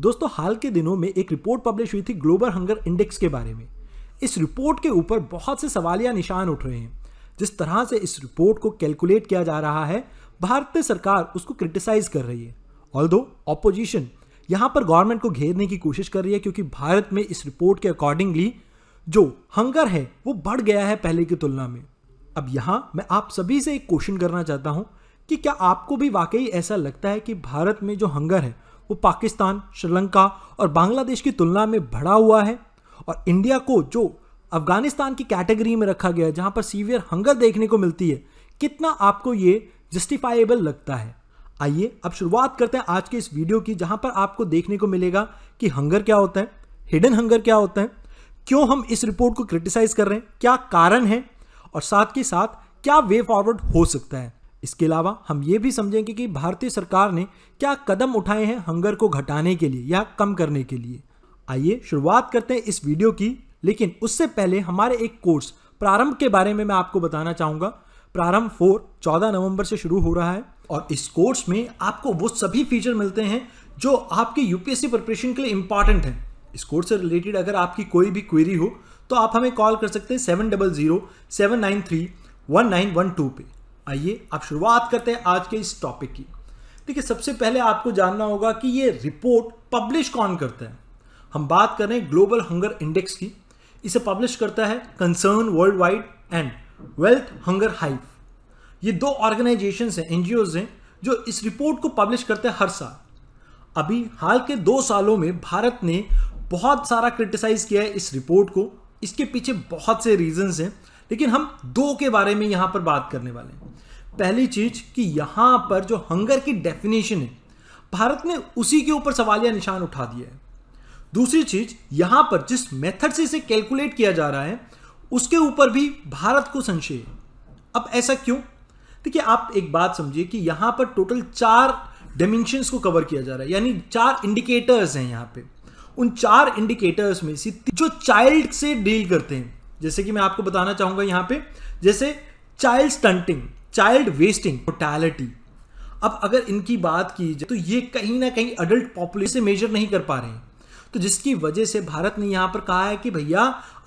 दोस्तों हाल के दिनों में एक रिपोर्ट पब्लिश हुई थी ग्लोबल हंगर इंडेक्स के बारे में इस रिपोर्ट के ऊपर बहुत से सवालिया निशान उठ रहे हैं जिस तरह से इस रिपोर्ट को कैलकुलेट किया जा रहा है भारतीय सरकार उसको क्रिटिसाइज कर रही है ऑल दो ऑपोजिशन यहाँ पर गवर्नमेंट को घेरने की कोशिश कर रही है क्योंकि भारत में इस रिपोर्ट के अकॉर्डिंगली जो हंगर है वो बढ़ गया है पहले की तुलना में अब यहाँ मैं आप सभी से एक क्वेश्चन करना चाहता हूँ कि क्या आपको भी वाकई ऐसा लगता है कि भारत में जो हंगर है वो पाकिस्तान श्रीलंका और बांग्लादेश की तुलना में बढ़ा हुआ है और इंडिया को जो अफगानिस्तान की कैटेगरी में रखा गया है जहाँ पर सीवियर हंगर देखने को मिलती है कितना आपको ये जस्टिफाइबल लगता है आइए अब शुरुआत करते हैं आज के इस वीडियो की जहाँ पर आपको देखने को मिलेगा कि हंगर क्या होता है हिडन हंगर क्या होता है क्यों हम इस रिपोर्ट को क्रिटिसाइज कर रहे हैं क्या कारण है और साथ के साथ क्या वे फॉरवर्ड हो सकता है इसके अलावा हम ये भी समझेंगे कि भारतीय सरकार ने क्या कदम उठाए हैं हंगर को घटाने के लिए या कम करने के लिए आइए शुरुआत करते हैं इस वीडियो की लेकिन उससे पहले हमारे एक कोर्स प्रारंभ के बारे में मैं आपको बताना चाहूँगा प्रारंभ फोर चौदह नवंबर से शुरू हो रहा है और इस कोर्स में आपको वो सभी फीचर मिलते हैं जो आपके यूपीएससी प्रिपरेशन के लिए इंपॉर्टेंट हैं इस कोर्स से रिलेटेड अगर आपकी कोई भी क्वेरी हो तो आप हमें कॉल कर सकते हैं seven double zero seven nine three one nine one two पर आइए आप शुरुआत करते हैं आज के इस टॉपिक की देखिए सबसे पहले आपको जानना होगा कि ये रिपोर्ट पब्लिश कौन करता है हम बात करें ग्लोबल हंगर इंडेक्स की इसे पब्लिश करता है concern worldwide and Welthungerhilfe ये दो ऑर्गेनाइजेशन हैं एन हैं जो इस रिपोर्ट को पब्लिश करते हैं हर साल अभी हाल के दो सालों में भारत ने बहुत सारा क्रिटिसाइज़ किया है इस रिपोर्ट को इसके पीछे बहुत से रीजंस हैं लेकिन हम दो के बारे में यहां पर बात करने वाले हैं पहली चीज कि यहां पर जो हंगर की डेफिनेशन है भारत ने उसी के ऊपर सवालिया निशान उठा दिया है दूसरी चीज यहां पर जिस मेथड से इसे कैलकुलेट किया जा रहा है उसके ऊपर भी भारत को संशय अब ऐसा क्यों देखिए आप एक बात समझिए कि यहां पर टोटल चार डायमेंशन को कवर किया जा रहा है यानी चार इंडिकेटर्स हैं यहां पे उन चार इंडिकेटर्स में से जो चाइल्ड से डील करते हैं जैसे कि मैं आपको बताना चाहूंगा यहां पे जैसे child stunting child wasting mortality अब अगर इनकी बात की जाए तो ये कहीं ना कहीं अडल्ट पॉपुलेशन से मेजर नहीं कर पा रहे हैं तो जिसकी वजह से भारत ने यहां पर कहा है कि भैया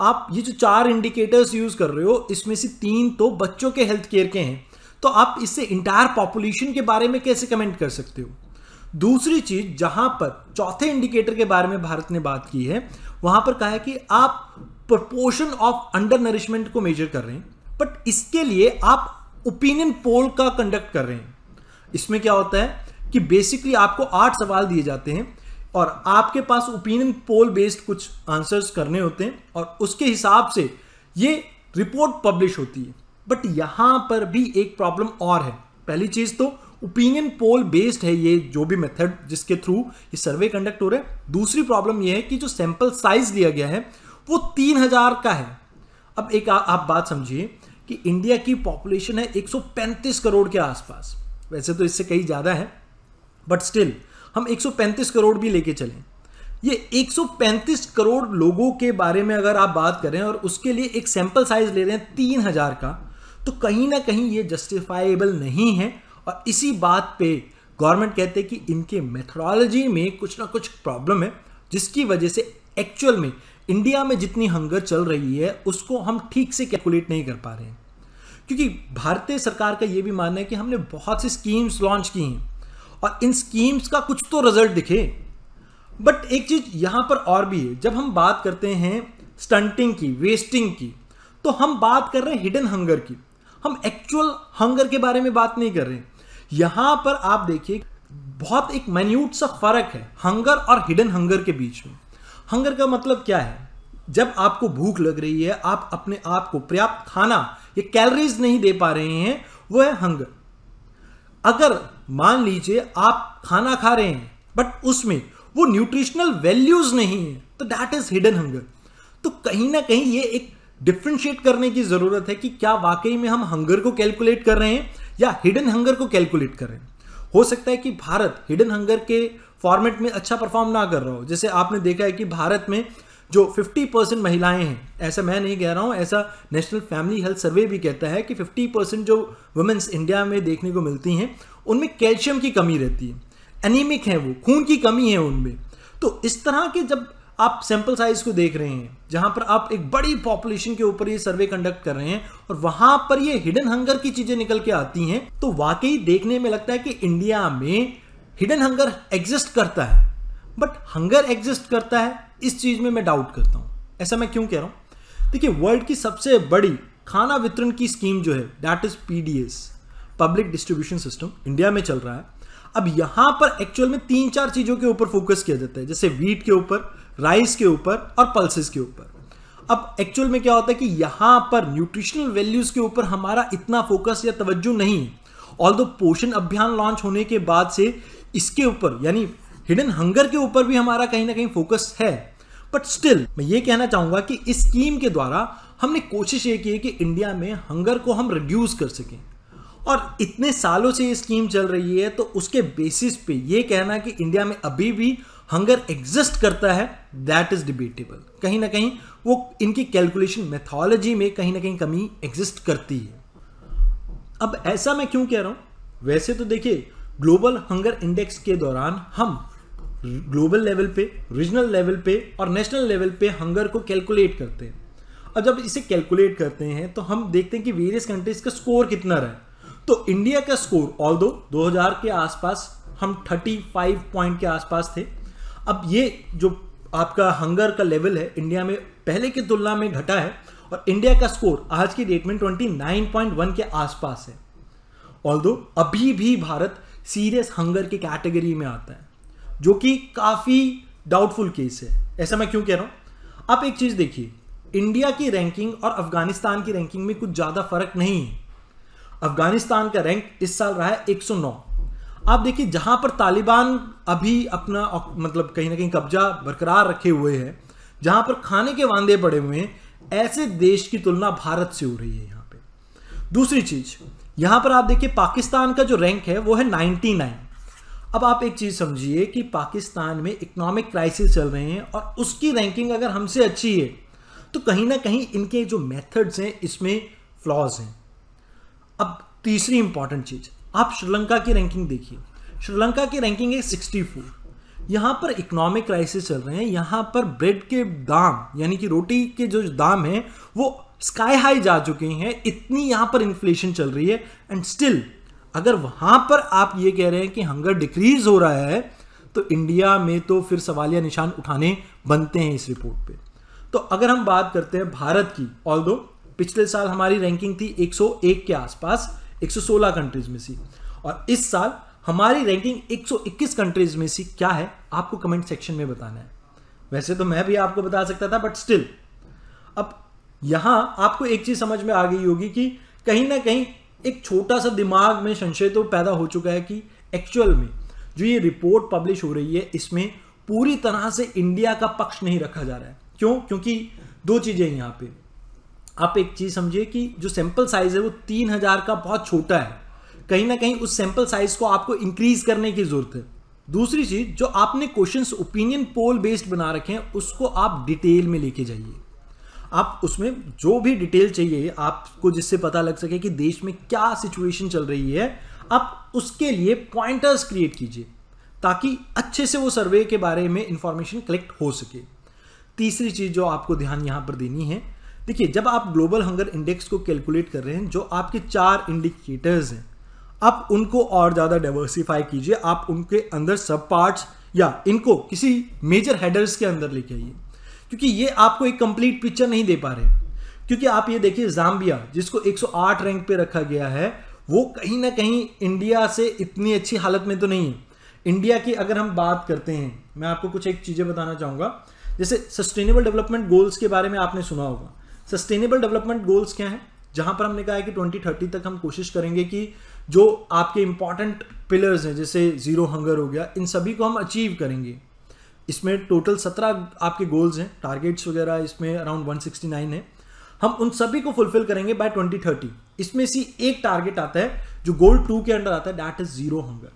आप ये जो चार इंडिकेटर्स यूज़ कर रहे हो इसमें से तीन तो बच्चों के हेल्थ केयर के हैं तो आप इससे इंटायर पॉपुलेशन के बारे में कैसे कमेंट कर सकते हो दूसरी चीज जहां पर चौथे इंडिकेटर के बारे में भारत ने बात की है वहां पर कहा है कि आप प्रपोर्शन ऑफ अंडर नरिशमेंट को मेजर कर रहे हैं बट इसके लिए आप ओपिनियन पोल का कंडक्ट कर रहे हैं इसमें क्या होता है कि बेसिकली आपको आठ सवाल दिए जाते हैं और आपके पास ओपिनियन पोल बेस्ड कुछ आंसर्स करने होते हैं और उसके हिसाब से ये रिपोर्ट पब्लिश होती है बट यहां पर भी एक प्रॉब्लम और है पहली चीज़ तो ओपिनियन पोल बेस्ड है ये जो भी मेथड जिसके थ्रू ये सर्वे कंडक्ट हो रहा है दूसरी प्रॉब्लम ये है कि जो सैंपल साइज लिया गया है वो तीन हजार का है अब एक आ, आप बात समझिए कि इंडिया की पॉपुलेशन है 135 करोड़ के आसपास वैसे तो इससे कहीं ज़्यादा है बट स्टिल हम 135 करोड़ भी लेके चलें ये 135 करोड़ लोगों के बारे में अगर आप बात करें और उसके लिए एक सैंपल साइज ले रहे हैं तीन हज़ार का तो कहीं ना कहीं ये जस्टिफाइबल नहीं है और इसी बात पे गवर्नमेंट कहते हैं कि इनके मेथडोलॉजी में कुछ ना कुछ प्रॉब्लम है जिसकी वजह से एक्चुअल में इंडिया में जितनी हंगर चल रही है उसको हम ठीक से कैलकुलेट नहीं कर पा रहे हैं क्योंकि भारतीय सरकार का ये भी मानना है कि हमने बहुत सी स्कीम्स लॉन्च की हैं और इन स्कीम्स का कुछ तो रिजल्ट दिखे बट एक चीज़ यहां पर और भी है जब हम बात करते हैं स्टंटिंग की वेस्टिंग की तो हम बात कर रहे हैं हिडन हंगर की हम एक्चुअल हंगर के बारे में बात नहीं कर रहे हैं पर आप देखिए बहुत एक मैन्यूट सा फर्क है हंगर और हिडन हंगर के बीच में हंगर का मतलब क्या है जब आपको भूख लग रही है आप अपने आप को पर्याप्त खाना ये कैलोरीज नहीं दे पा रहे हैं वो है हंगर अगर मान लीजिए आप खाना खा रहे हैं बट उसमें वो न्यूट्रिशनल वैल्यूज नहीं है तो दैट इज हिडन हंगर तो कहीं ना कहीं ये एक डिफ्रेंशिएट करने की जरूरत है कि क्या वाकई में हम हंगर को कैलकुलेट कर रहे हैं या हिडन हंगर को कैलकुलेट कर रहे हैं हो सकता है कि भारत हिडन हंगर के फॉर्मेट में अच्छा परफॉर्म ना कर रहा हो जैसे आपने देखा है कि भारत में जो 50 परसेंट महिलाएं हैं ऐसा मैं नहीं कह रहा हूँ ऐसा नेशनल फैमिली हेल्थ सर्वे भी कहता है कि 50 परसेंट जो वुमेन्स इंडिया में देखने को मिलती हैं उनमें कैल्शियम की कमी रहती है एनीमिक है वो खून की कमी है उनमें तो इस तरह के जब आप सैंपल साइज को देख रहे हैं जहां पर आप एक बड़ी पॉपुलेशन के ऊपर ये सर्वे कंडक्ट कर रहे हैं और वहां पर ये हिडन हंगर की चीजें निकल के आती हैं तो वाकई देखने में लगता है कि इंडिया में हिडन हंगर एग्जिस्ट करता है बट हंगर एग्जिस्ट करता है इस चीज़ में मैं डाउट करता हूं ऐसा मैं क्यों कह रहा हूं देखिए वर्ल्ड की सबसे बड़ी खाना वितरण की स्कीम जो है that is PDS public distribution system India में चल रहा है अब यहां पर एक्चुअल में तीन चार चीज़ों के ऊपर फोकस किया जाता है जैसे वीट के ऊपर राइस के ऊपर और पल्सेस के ऊपर अब एक्चुअल में क्या होता है कि यहां पर न्यूट्रिशनल वैल्यूज के ऊपर हमारा इतना फोकस या तवज्जो नहीं है ऑल पोषण अभियान लॉन्च होने के बाद से इसके ऊपर यानी हिडन हंगर के ऊपर भी हमारा कहीं ना कहीं फोकस है बट स्टिल मैं ये कहना चाहूंगा कि इस स्कीम के द्वारा हमने कोशिश ये की है कि इंडिया में हंगर को हम रिड्यूस कर सकें और इतने सालों से ये स्कीम चल रही है तो उसके बेसिस पे ये कहना कि इंडिया में अभी भी हंगर एग्जिस्ट करता है दैट इज़ डिबेटेबल कहीं ना कहीं वो इनकी कैलकुलेशन मेथोलॉजी में कहीं ना कहीं कमी एग्जिस्ट करती है अब ऐसा मैं क्यों कह रहा हूं वैसे तो देखिए ग्लोबल हंगर इंडेक्स के दौरान हम ग्लोबल लेवल पे रीजनल लेवल पे और नेशनल लेवल पे हंगर को कैलकुलेट करते हैं और जब इसे कैलकुलेट करते हैं तो हम देखते हैं कि वेरियस कंट्रीज का स्कोर कितना रहा तो इंडिया का स्कोर ऑल दो दो के आसपास हम 35 पॉइंट के आसपास थे अब ये जो आपका हंगर का लेवल है इंडिया में पहले की तुलना में घटा है और इंडिया का स्कोर आज की डेट में 29.1 के आसपास है ऑल अभी भी भारत सीरियस हंगर की कैटेगरी में आता है जो कि काफ़ी डाउटफुल केस है ऐसा मैं क्यों कह रहा हूँ आप एक चीज़ देखिए इंडिया की रैंकिंग और अफगानिस्तान की रैंकिंग में कुछ ज़्यादा फर्क नहीं है अफगानिस्तान का रैंक इस साल रहा है 109 आप देखिए जहां पर तालिबान अभी अपना मतलब कहीं ना कहीं कब्जा बरकरार रखे हुए हैं जहां पर खाने के वादे पड़े हुए हैं ऐसे देश की तुलना भारत से हो रही है यहाँ पे दूसरी चीज यहां पर आप देखिए पाकिस्तान का जो रैंक है वो है 99 अब आप एक चीज़ समझिए कि पाकिस्तान में इकोनॉमिक क्राइसिस चल रहे हैं और उसकी रैंकिंग अगर हमसे अच्छी है तो कहीं ना कहीं इनके जो मेथड्स हैं इसमें फ्लॉज हैं अब तीसरी इंपॉर्टेंट चीज़ आप श्रीलंका की रैंकिंग देखिए श्रीलंका की रैंकिंग है सिक्सटी फोर यहाँ पर इकोनॉमिक क्राइसिस चल रहे हैं यहाँ पर ब्रेड के दाम यानी कि रोटी के जो दाम हैं वो स्काई हाई जा चुके हैं इतनी यहाँ पर इन्फ्लेशन चल रही है एंड स्टिल अगर वहां पर आप ये कह रहे हैं कि हंगर डिक्रीज हो रहा है तो इंडिया में तो फिर सवालिया निशान उठाने बनते हैं इस रिपोर्ट पे तो अगर हम बात करते हैं भारत की ऑल पिछले साल हमारी रैंकिंग थी 101 के आसपास 116 कंट्रीज में सी और इस साल हमारी रैंकिंग 121 कंट्रीज में सी क्या है आपको कमेंट सेक्शन में बताना है वैसे तो मैं भी आपको बता सकता था बट स्टिल अब यहां आपको एक चीज़ समझ में आ गई होगी कि कहीं ना कहीं एक छोटा सा दिमाग में संशय तो पैदा हो चुका है कि एक्चुअल में जो ये रिपोर्ट पब्लिश हो रही है इसमें पूरी तरह से इंडिया का पक्ष नहीं रखा जा रहा है क्यों क्योंकि दो चीज़ें यहाँ पे आप एक चीज़ समझिए कि जो सैंपल साइज़ है वो तीन हज़ार का बहुत छोटा है कहीं ना कहीं उस सैंपल साइज़ को आपको इंक्रीज़ करने की ज़रूरत है दूसरी चीज़ जो आपने क्वेश्चंस ओपिनियन पोल बेस्ड बना रखे हैं उसको आप डिटेल में लेके जाइए आप उसमें जो भी डिटेल चाहिए आपको जिससे पता लग सके कि देश में क्या सिचुएशन चल रही है आप उसके लिए पॉइंटर्स क्रिएट कीजिए ताकि अच्छे से वो सर्वे के बारे में इंफॉर्मेशन कलेक्ट हो सके तीसरी चीज़ जो आपको ध्यान यहां पर देनी है देखिए जब आप ग्लोबल हंगर इंडेक्स को कैलकुलेट कर रहे हैं जो आपके चार इंडिकेटर्स हैं आप उनको और ज़्यादा डाइवर्सिफाई कीजिए आप उनके अंदर सब पार्ट्स या इनको किसी मेजर हेडर्स के अंदर लेके आइए क्योंकि ये आपको एक कंप्लीट पिक्चर नहीं दे पा रहे क्योंकि आप ये देखिए जाम्बिया जिसको 108 रैंक पे रखा गया है वो कहीं ना कहीं इंडिया से इतनी अच्छी हालत में तो नहीं है इंडिया की अगर हम बात करते हैं मैं आपको कुछ एक चीज़ें बताना चाहूँगा जैसे सस्टेनेबल डेवलपमेंट गोल्स के बारे में आपने सुना होगा सस्टेनेबल डेवलपमेंट गोल्स क्या हैं जहाँ पर हमने कहा है कि थर्टी तक हम कोशिश करेंगे कि जो आपके इंपॉर्टेंट पिलर्स हैं जैसे ज़ीरो हंगर हो गया इन सभी को हम अचीव करेंगे इसमें टोटल सत्रह आपके गोल्स हैं टारगेट्स वगैरह इसमें अराउंड वन सिक्सटी नाइन है हम उन सभी को फुलफिल करेंगे बाय थर्टी इसमें से एक टारगेट आता है जो गोल टू के अंडर आता है डैट इज जीरो हंगर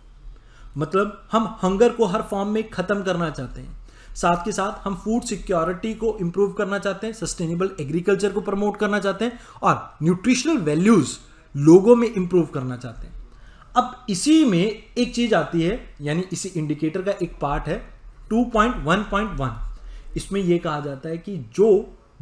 मतलब हम हंगर को हर फॉर्म में ख़त्म करना चाहते हैं साथ के साथ हम फूड सिक्योरिटी को इम्प्रूव करना चाहते हैं सस्टेनेबल एग्रीकल्चर को प्रमोट करना चाहते हैं और न्यूट्रिशनल वैल्यूज़ लोगों में इम्प्रूव करना चाहते हैं अब इसी में एक चीज़ आती है यानी इसी इंडिकेटर का एक पार्ट है 2.1.1 इसमें यह कहा जाता है कि जो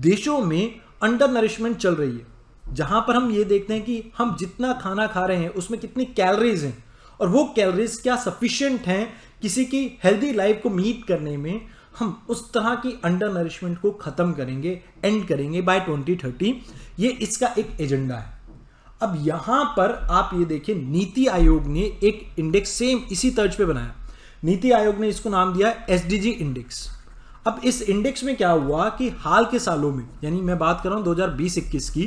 देशों में अंडर नरिशमेंट चल रही है जहां पर हम ये देखते हैं कि हम जितना खाना खा रहे हैं उसमें कितनी कैलरीज हैं और वो कैलरीज क्या सफिशियंट हैं किसी की हेल्दी लाइफ को मीट करने में हम उस तरह की अंडर नरिशमेंट को ख़त्म करेंगे एंड करेंगे बाय 2030 ये इसका एक एजेंडा है अब यहां पर आप ये देखें नीति आयोग ने एक इंडेक्स सेम इसी तर्ज पे बनाया नीति आयोग ने इसको नाम दिया एस इंडेक्स अब इस इंडेक्स में क्या हुआ कि हाल के सालों में यानी मैं बात कर रहा हूं 2020-21 की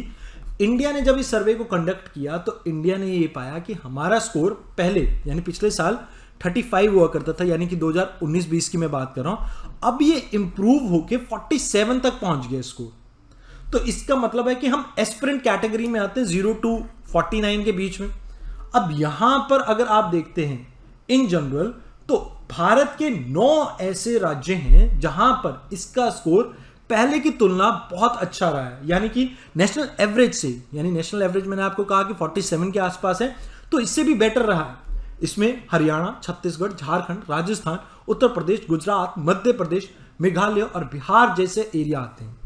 इंडिया ने जब इस सर्वे को कंडक्ट किया तो इंडिया ने ये पाया कि हमारा स्कोर पहले यानी पिछले साल 35 हुआ करता था यानी कि 2019-20 की मैं बात कर रहा हूं अब ये इंप्रूव होके 47 तक पहुंच गया स्कोर तो इसका मतलब है कि हम एस्परेंट कैटेगरी में आते हैं जीरो टू फोर्टी के बीच में अब यहां पर अगर आप देखते हैं इन जनरल भारत के नौ ऐसे राज्य हैं जहां पर इसका स्कोर पहले की तुलना बहुत अच्छा रहा है यानी कि नेशनल एवरेज से यानी नेशनल एवरेज मैंने आपको कहा कि 47 के आसपास है तो इससे भी बेटर रहा है इसमें हरियाणा छत्तीसगढ़ झारखंड राजस्थान उत्तर प्रदेश गुजरात मध्य प्रदेश मेघालय और बिहार जैसे एरिया आते हैं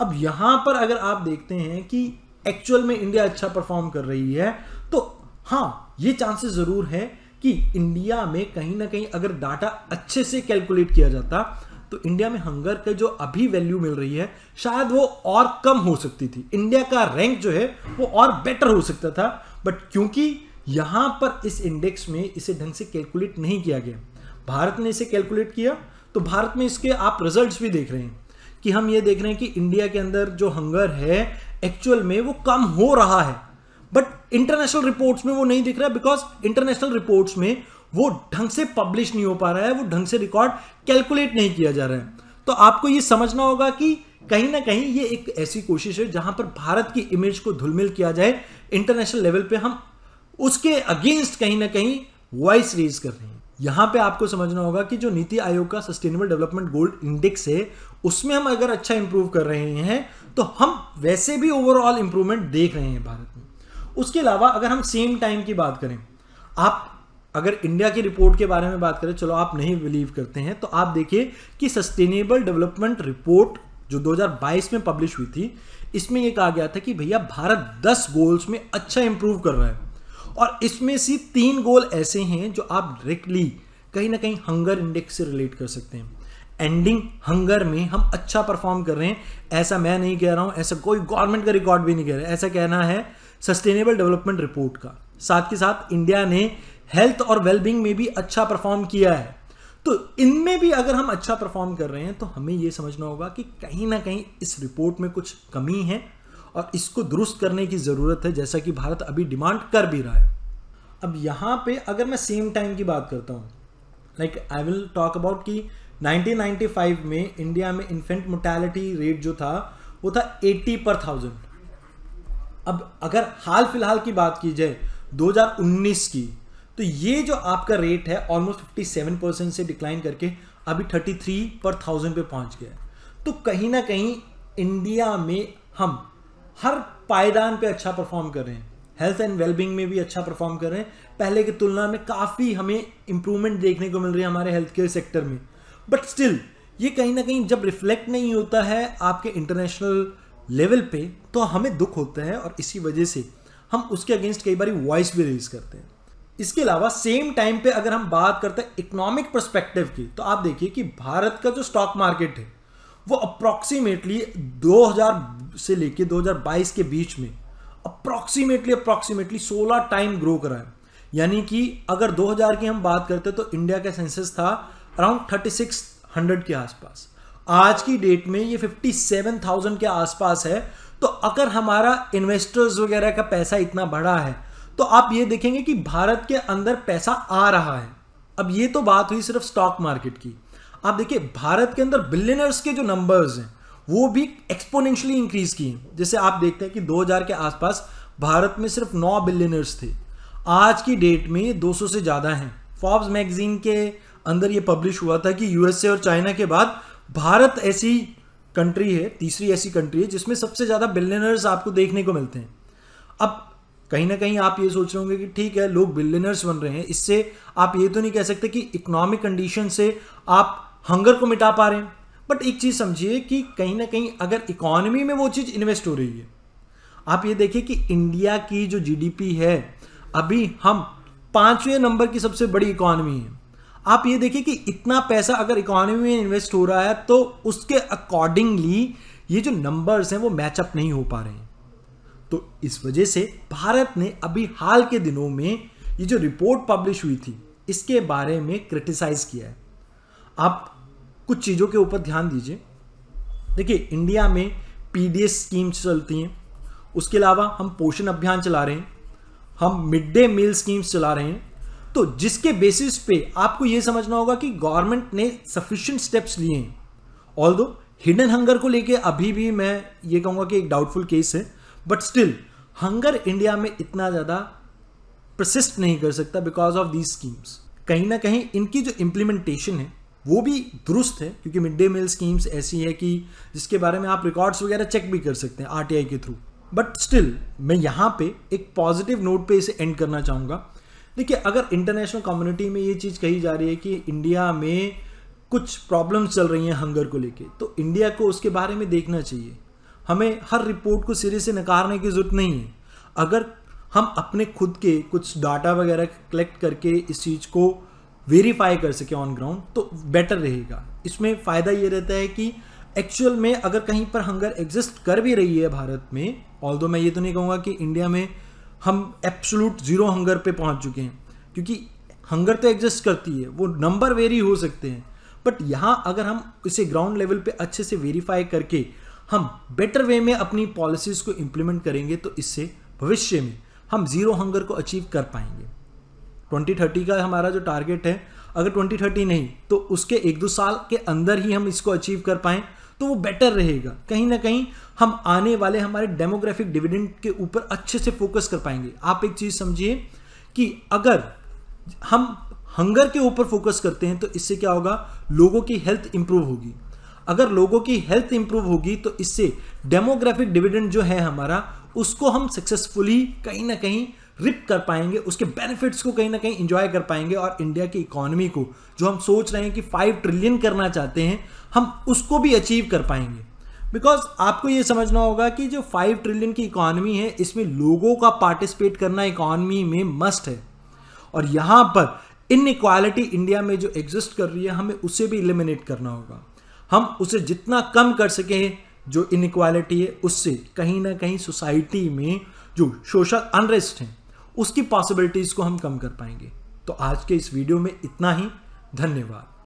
अब यहां पर अगर आप देखते हैं कि एक्चुअल में इंडिया अच्छा परफॉर्म कर रही है तो हाँ ये चांसेस ज़रूर है कि इंडिया में कहीं ना कहीं अगर डाटा अच्छे से कैलकुलेट किया जाता तो इंडिया में हंगर के जो अभी वैल्यू मिल रही है शायद वो और कम हो सकती थी इंडिया का रैंक जो है वो और बेटर हो सकता था बट क्योंकि यहां पर इस इंडेक्स में इसे ढंग से कैलकुलेट नहीं किया गया भारत ने इसे कैलकुलेट किया तो भारत में इसके आप रिजल्ट्स भी देख रहे हैं कि हम ये देख रहे हैं कि इंडिया के अंदर जो हंगर है एक्चुअल में वो कम हो रहा है इंटरनेशनल रिपोर्ट्स में वो नहीं दिख रहा है बिकॉज इंटरनेशनल रिपोर्ट्स में वो ढंग से पब्लिश नहीं हो पा रहा है वो ढंग से रिकॉर्ड कैलकुलेट नहीं किया जा रहा है तो आपको ये समझना होगा कि कहीं ना कहीं ये एक ऐसी कोशिश है जहां पर भारत की इमेज को धुलमिल किया जाए इंटरनेशनल लेवल पे हम उसके अगेंस्ट कहीं ना कहीं वॉइस रेज कर रहे हैं यहां पे आपको समझना होगा कि जो नीति आयोग का सस्टेनेबल डेवलपमेंट गोल्ड इंडेक्स है उसमें हम अगर अच्छा इंप्रूव कर रहे हैं तो हम वैसे भी ओवरऑल इंप्रूवमेंट देख रहे हैं भारत उसके अलावा अगर हम सेम टाइम की बात करें आप अगर इंडिया की रिपोर्ट के बारे में बात करें चलो आप नहीं बिलीव करते हैं तो आप देखिए कि सस्टेनेबल डेवलपमेंट रिपोर्ट जो 2022 में पब्लिश हुई थी इसमें यह कहा गया था कि भैया भारत 10 गोल्स में अच्छा इंप्रूव कर रहा है और इसमें से तीन गोल ऐसे हैं जो आप डायरेक्टली कहीं ना कहीं हंगर इंडेक्स से रिलेट कर सकते हैं एंडिंग हंगर में हम अच्छा परफॉर्म कर रहे हैं ऐसा मैं नहीं कह रहा हूँ ऐसा कोई गवर्नमेंट का रिकॉर्ड भी नहीं कह रहा ऐसा कहना है सस्टेनेबल डेवलपमेंट रिपोर्ट का साथ ही साथ इंडिया ने हेल्थ और वेलबींग में भी अच्छा परफॉर्म किया है तो इनमें भी अगर हम अच्छा परफॉर्म कर रहे हैं तो हमें यह समझना होगा कि कहीं ना कहीं इस रिपोर्ट में कुछ कमी है और इसको दुरुस्त करने की ज़रूरत है जैसा कि भारत अभी डिमांड कर भी रहा है अब यहाँ पे अगर मैं सेम टाइम की बात करता हूँ like I will talk about कि 1995 में इंडिया में इन्फेंट मोटेलिटी रेट जो था वो था 80 पर थाउजेंड अब अगर हाल फिलहाल की बात की जाए 2019 की तो ये जो आपका रेट है ऑलमोस्ट 57 परसेंट से डिक्लाइन करके अभी 33 पर थाउजेंड पे पहुंच गया तो कहीं ना कहीं इंडिया में हम हर पायदान पे अच्छा परफॉर्म कर रहे हैं हेल्थ एंड वेलबींग में भी अच्छा परफॉर्म कर रहे हैं पहले की तुलना में काफ़ी हमें इंप्रूवमेंट देखने को मिल रही है हमारे हेल्थ केयर सेक्टर में बट स्टिल ये कहीं ना कहीं जब रिफ्लेक्ट नहीं होता है आपके इंटरनेशनल लेवल पे तो हमें दुख होता है और इसी वजह से हम उसके अगेंस्ट कई बार वॉइस भी रिलीज करते हैं इसके अलावा सेम टाइम पे अगर हम बात करते हैं इकोनॉमिक परस्पेक्टिव की तो आप देखिए कि भारत का जो स्टॉक मार्केट है वो अप्रॉक्सीमेटली 2000 से लेके 2022 के बीच में अप्रॉक्सीमेटली अप्रॉक्सीमेटली 16 टाइम ग्रो करा है यानी कि अगर 2000 की हम बात करते हैं तो इंडिया का सेंसस था अराउंड 3600 के आसपास आज की डेट में ये 57,000 के आसपास है तो अगर हमारा इन्वेस्टर्स वगैरह का पैसा इतना बड़ा है तो आप ये देखेंगे कि भारत के अंदर पैसा आ रहा है अब ये तो बात हुई सिर्फ स्टॉक मार्केट की आप देखिए भारत के अंदर बिलियनर्स के जो नंबर्स हैं वो भी एक्सपोनेंशियली इंक्रीज किए जैसे आप देखते हैं कि 2000 के आसपास भारत में सिर्फ 9 बिलियनर्स थे आज की डेट में ये 200 से ज़्यादा हैं फॉर्ब्स मैगजीन के अंदर ये पब्लिश हुआ था कि यूएसए और चाइना के बाद भारत ऐसी कंट्री है तीसरी ऐसी कंट्री है जिसमें सबसे ज़्यादा बिलियनर्स आपको देखने को मिलते हैं अब कहीं ना कहीं आप ये सोच रहे होंगे कि ठीक है लोग बिलियनर्स बन रहे हैं इससे आप ये तो नहीं कह सकते कि इकोनॉमिक कंडीशन से आप हंगर को मिटा पा रहे हैं बट एक चीज़ समझिए कि कहीं ना कहीं अगर इकोनॉमी में वो चीज़ इन्वेस्ट हो रही है आप ये देखिए कि इंडिया की जो जीडीपी है अभी हम पांचवें नंबर की सबसे बड़ी इकोनॉमी है आप ये देखिए कि इतना पैसा अगर इकोनॉमी में इन्वेस्ट हो रहा है तो उसके अकॉर्डिंगली ये जो नंबर्स हैं वो मैचअप नहीं हो पा रहे हैं तो इस वजह से भारत ने अभी हाल के दिनों में ये जो रिपोर्ट पब्लिश हुई थी इसके बारे में क्रिटिसाइज़ किया है आप कुछ चीज़ों के ऊपर ध्यान दीजिए देखिए इंडिया में पी स्कीम्स चलती हैं उसके अलावा हम पोषण अभियान चला रहे हैं हम मिड डे मील स्कीम्स चला रहे हैं तो जिसके बेसिस पे आपको यह समझना होगा कि गवर्नमेंट ने सफिशियंट स्टेप्स लिए हैं ऑल दो हिडन हंगर को लेके अभी भी मैं ये कहूंगा कि एक डाउटफुल केस है बट स्टिल हंगर इंडिया में इतना ज़्यादा प्रसिस्ट नहीं कर सकता बिकॉज ऑफ दीज स्कीम्स कहीं ना कहीं इनकी जो इम्प्लीमेंटेशन है वो भी दुरुस्त है क्योंकि मिड डे मील स्कीम्स ऐसी है कि जिसके बारे में आप रिकॉर्ड्स वगैरह चेक भी कर सकते हैं आर के थ्रू बट स्टिल मैं यहाँ पे एक पॉजिटिव नोट पे इसे एंड करना चाहूँगा देखिए अगर इंटरनेशनल कम्युनिटी में ये चीज़ कही जा रही है कि इंडिया में कुछ प्रॉब्लम्स चल रही हैं हंगर को लेके तो इंडिया को उसके बारे में देखना चाहिए हमें हर रिपोर्ट को सिरे से नकारने की ज़रूरत नहीं है अगर हम अपने खुद के कुछ डाटा वगैरह कलेक्ट करके इस चीज़ को वेरीफाई कर सके ऑन ग्राउंड तो बेटर रहेगा इसमें फ़ायदा ये रहता है कि एक्चुअल में अगर कहीं पर हंगर एग्जिस्ट कर भी रही है भारत में ऑल मैं ये तो नहीं कहूँगा कि इंडिया में हम एब्सोलूट ज़ीरो हंगर पे पहुंच चुके हैं क्योंकि हंगर तो एग्जिस्ट करती है वो नंबर वेरी हो सकते हैं बट यहाँ अगर हम इसे ग्राउंड लेवल पे अच्छे से वेरीफाई करके हम बेटर वे में अपनी पॉलिसीज को इम्प्लीमेंट करेंगे तो इससे भविष्य में हम जीरो हंगर को अचीव कर पाएंगे 2030 का हमारा जो टारगेट है अगर 2030 नहीं तो उसके एक दो साल के अंदर ही हम इसको अचीव कर पाएं तो वो बेटर रहेगा कहीं ना कहीं हम आने वाले हमारे डेमोग्राफिक डिविडेंड के ऊपर अच्छे से फोकस कर पाएंगे आप एक चीज़ समझिए कि अगर हम हंगर के ऊपर फोकस करते हैं तो इससे क्या होगा लोगों की हेल्थ इंप्रूव होगी अगर लोगों की हेल्थ इंप्रूव होगी तो इससे डेमोग्राफिक डिविडेंड जो है हमारा उसको हम सक्सेसफुली कहीं ना कहीं रिप कर पाएंगे उसके बेनिफिट्स को कहीं ना कहीं इंजॉय कर पाएंगे और इंडिया की इकोनॉमी को जो हम सोच रहे हैं कि फाइव ट्रिलियन करना चाहते हैं हम उसको भी अचीव कर पाएंगे बिकॉज आपको ये समझना होगा कि जो फाइव ट्रिलियन की इकॉनमी है इसमें लोगों का पार्टिसिपेट करना इकॉनमी में मस्ट है और यहाँ पर इन इक्वालिटी इंडिया में जो एग्जिस्ट कर रही है हमें उसे भी इलिमिनेट करना होगा हम उसे जितना कम कर सकें जो इनक्वालिटी है उससे कहीं ना कहीं सोसाइटी में जो सोशल अनरेस्ट हैं उसकी पॉसिबिलिटीज़ को हम कम कर पाएंगे तो आज के इस वीडियो में इतना ही धन्यवाद